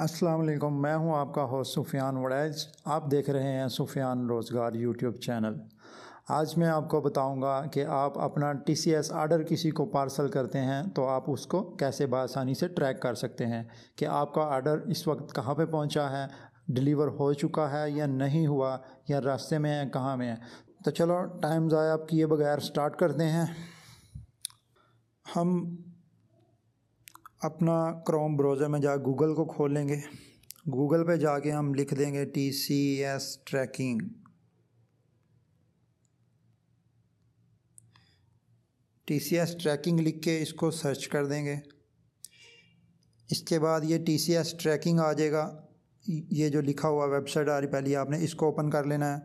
अस्सलाम वालेकुम मैं हूं आपका होस्ट सुफियान वड़ैज आप देख रहे हैं सुफियान रोज़गार यूट्यूब चैनल आज मैं आपको बताऊंगा कि आप अपना टी सी एस आर्डर किसी को पार्सल करते हैं तो आप उसको कैसे बसानी से ट्रैक कर सकते हैं कि आपका आर्डर इस वक्त कहाँ पे पहुंचा है डिलीवर हो चुका है या नहीं हुआ या रास्ते में है कहाँ में है तो चलो टाइम ज़ाया आप किए बगैर स्टार्ट करते हैं हम अपना क्रोम ब्राउज़र में जा गूगल को खोल लेंगे गूगल पे जाके हम लिख देंगे T C S tracking T C S tracking लिख के इसको सर्च कर देंगे इसके बाद ये टी सी एस ट्रैकिंग आ जाएगा ये जो लिखा हुआ वेबसाइट आ रही पहली आपने इसको ओपन कर लेना है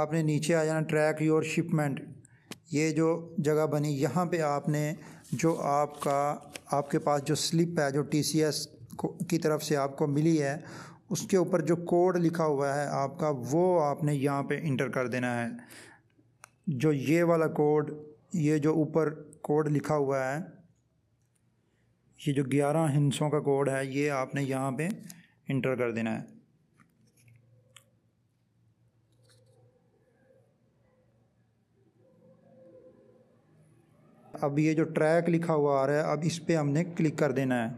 आपने नीचे आ जाना ट्रैक योर शिपमेंट ये जो जगह बनी यहाँ पे आपने जो आपका आपके पास जो स्लिप है जो टी की तरफ से आपको मिली है उसके ऊपर जो कोड लिखा हुआ है आपका वो आपने यहाँ पे इंटर कर देना है जो ये वाला कोड ये जो ऊपर कोड लिखा हुआ है ये जो ग्यारह हिंसों का कोड है ये आपने यहाँ पे इंटर कर देना है अब ये जो ट्रैक लिखा हुआ आ रहा है अब इस पर हमने क्लिक कर देना है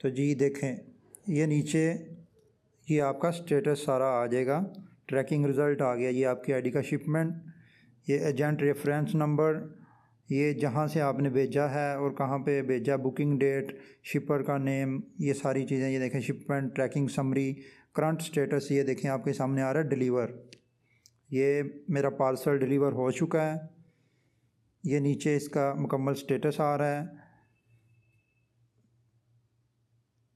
तो जी देखें ये नीचे ये आपका स्टेटस सारा आ जाएगा ट्रैकिंग रिज़ल्ट आ गया ये आपकी आईडी का शिपमेंट ये एजेंट रेफरेंस नंबर ये जहाँ से आपने भेजा है और कहाँ पे भेजा बुकिंग डेट शिपर का नेम ये सारी चीज़ें ये देखें shipment tracking summary current status ये देखें आपके सामने आ रहा है डिलीवर ये मेरा पार्सल डिलीवर हो चुका है ये नीचे इसका मुकम्मल स्टेटस आ रहा है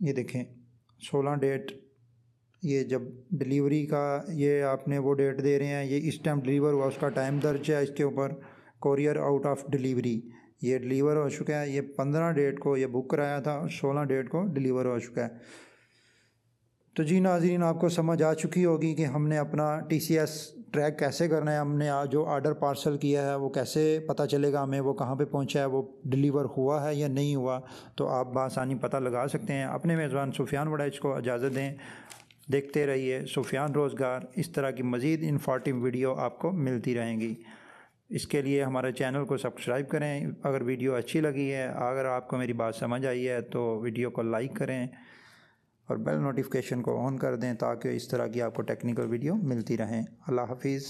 ये देखें सोलह डेट ये जब डिलीवरी का ये आपने वो डेट दे रहे हैं ये इस टाइम डिलीवर हुआ उसका टाइम दर्ज है इसके ऊपर कॉरियर आउट ऑफ डिलीवरी ये डिलीवर हो चुका है ये पंद्रह डेट को ये बुक कराया था और सोलह डेट को डिलीवर हो चुका है तो जी नाजरीन आपको समझ आ चुकी होगी कि हमने अपना टी सी एस ट्रैक कैसे करना है हमने जो आर्डर पार्सल किया है वो कैसे पता चलेगा हमें वो कहाँ पे पहुँचा है वो डिलीवर हुआ है या नहीं हुआ तो आप बसानी पता लगा सकते हैं अपने मेज़बान सुफियान वड़ाइज को इजाज़त दें देखते रहिए सुफियान रोज़गार इस तरह की मज़ीद इन्फॉर्टिव वीडियो आपको मिलती रहेंगी इसके लिए हमारे चैनल को सब्सक्राइब करें अगर वीडियो अच्छी लगी है अगर आपको मेरी बात समझ आई है तो वीडियो को लाइक करें और बेल नोटिफिकेशन को ऑन कर दें ताकि इस तरह की आपको टेक्निकल वीडियो मिलती रहें अल्लाह हाफिज़